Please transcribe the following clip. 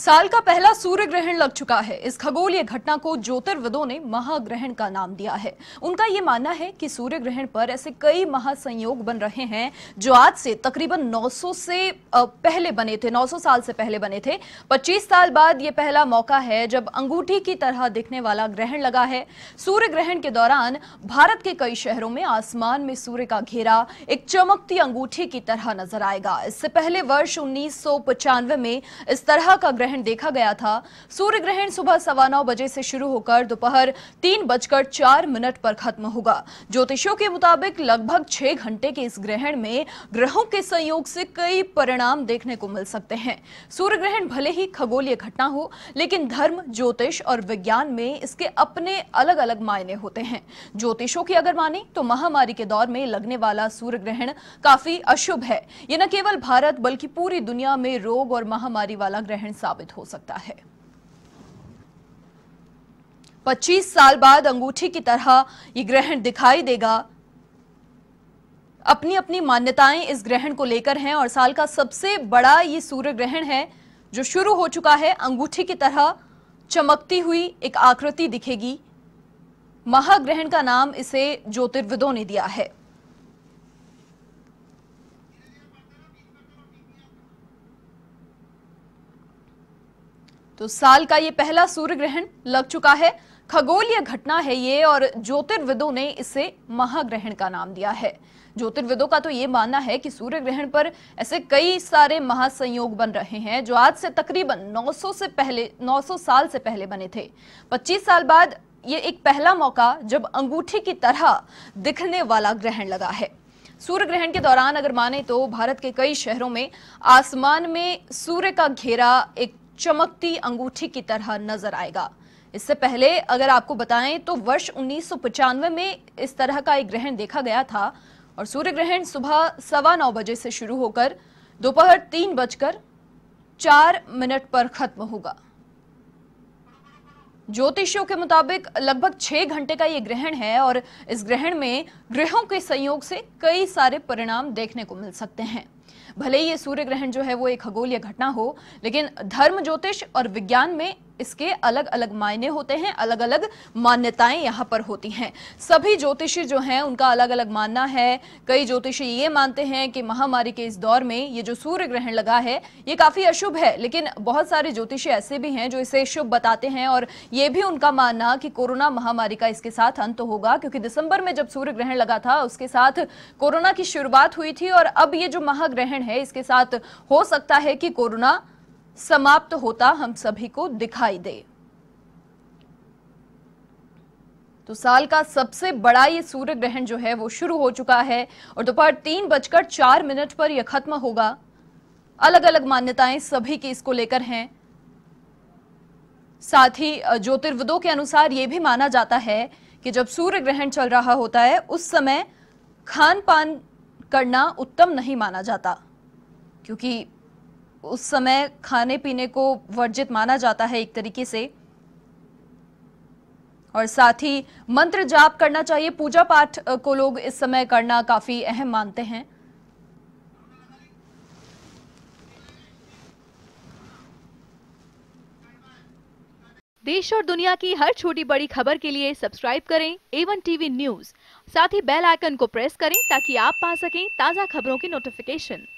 साल का पहला सूर्य ग्रहण लग चुका है इस खगोलीय घटना को ज्योतिर्विदों ने महाग्रहण का नाम दिया है उनका ये मानना है कि सूर्य ग्रहण पर ऐसे कई महासंयोग बन रहे हैं जो आज से तकरीबन 900 से पहले बने थे 900 साल से पहले बने थे 25 साल बाद ये पहला मौका है जब अंगूठी की तरह दिखने वाला ग्रहण लगा है सूर्य ग्रहण के दौरान भारत के कई शहरों में आसमान में सूर्य का घेरा एक चमकती अंगूठी की तरह नजर आएगा इससे पहले वर्ष उन्नीस में इस तरह का ग्रहण देखा गया था सूर्य ग्रहण सुबह सवा नौ बजे से शुरू होकर दोपहर तीन बजकर चार मिनट पर खत्म होगा ज्योतिषियों के मुताबिक लगभग छह घंटे के इस ग्रहण में ग्रहों के संयोग से कई परिणाम देखने को मिल सकते हैं सूर्य ग्रहण भले ही खगोलीय घटना हो लेकिन धर्म ज्योतिष और विज्ञान में इसके अपने अलग अलग मायने होते हैं ज्योतिषों की अगर माने तो महामारी के दौर में लगने वाला सूर्य ग्रहण काफी अशुभ है यह न केवल भारत बल्कि पूरी दुनिया में रोग और महामारी वाला ग्रहण साफ साबित हो सकता है 25 साल बाद अंगूठी की तरह यह ग्रहण दिखाई देगा अपनी अपनी मान्यताएं इस ग्रहण को लेकर हैं और साल का सबसे बड़ा ये सूर्य ग्रहण है जो शुरू हो चुका है अंगूठी की तरह चमकती हुई एक आकृति दिखेगी महाग्रहण का नाम इसे ज्योतिर्विदों ने दिया है तो साल का ये पहला सूर्य ग्रहण लग चुका है खगोलीय घटना है ये और ज्योतिर्विदों ने इसे महाग्रहण का नाम दिया है ज्योतिर्विदों का तो ये मानना है कि सूर्य ग्रहण पर ऐसे कई सारे महासंयोग बन रहे हैं जो आज से तकरीबन 900 से पहले 900 साल से पहले बने थे 25 साल बाद ये एक पहला मौका जब अंगूठी की तरह दिखने वाला ग्रहण लगा है सूर्य ग्रहण के दौरान अगर माने तो भारत के कई शहरों में आसमान में सूर्य का घेरा एक चमकती अंगूठी की तरह नजर आएगा इससे पहले अगर आपको बताएं तो वर्ष उन्नीस में इस तरह का एक ग्रहण देखा गया था और सूर्य ग्रहण सुबह सवा नौ बजे से शुरू होकर दोपहर तीन बजकर चार मिनट पर खत्म होगा ज्योतिषियों के मुताबिक लगभग छह घंटे का यह ग्रहण है और इस ग्रहण में ग्रहों के संयोग से कई सारे परिणाम देखने को मिल सकते हैं भले ही ये सूर्य ग्रहण जो है वो एक खगोलीय घटना हो लेकिन धर्म ज्योतिष और विज्ञान में इसके अलग अलग मायने होते हैं अलग अलग मान्यताएं यहाँ पर होती हैं सभी ज्योतिषी जो हैं उनका अलग अलग मानना है कई ज्योतिषी ये मानते हैं कि महामारी के इस दौर में ये जो सूर्य ग्रहण लगा है ये काफी अशुभ है लेकिन बहुत सारे ज्योतिषी ऐसे भी हैं जो इसे शुभ बताते हैं और ये भी उनका मानना कि कोरोना महामारी का इसके साथ अंत तो होगा क्योंकि दिसंबर में जब सूर्य ग्रहण लगा था उसके साथ कोरोना की शुरुआत हुई थी और अब ये जो महाग्रहण है इसके साथ हो सकता है कि कोरोना समाप्त होता हम सभी को दिखाई दे तो साल का सबसे बड़ा ये सूर्य ग्रहण जो है वो शुरू हो चुका है और दोपहर तीन बजकर चार मिनट पर यह खत्म होगा अलग अलग मान्यताएं सभी की इसको लेकर हैं साथ ही ज्योतिर्विदों के अनुसार ये भी माना जाता है कि जब सूर्य ग्रहण चल रहा होता है उस समय खान पान करना उत्तम नहीं माना जाता क्योंकि उस समय खाने पीने को वर्जित माना जाता है एक तरीके से और साथ ही मंत्र जाप करना चाहिए पूजा पाठ को लोग इस समय करना काफी अहम मानते हैं देश और दुनिया की हर छोटी बड़ी खबर के लिए सब्सक्राइब करें एवन टीवी न्यूज साथ ही बेल आइकन को प्रेस करें ताकि आप पा सकें ताजा खबरों की नोटिफिकेशन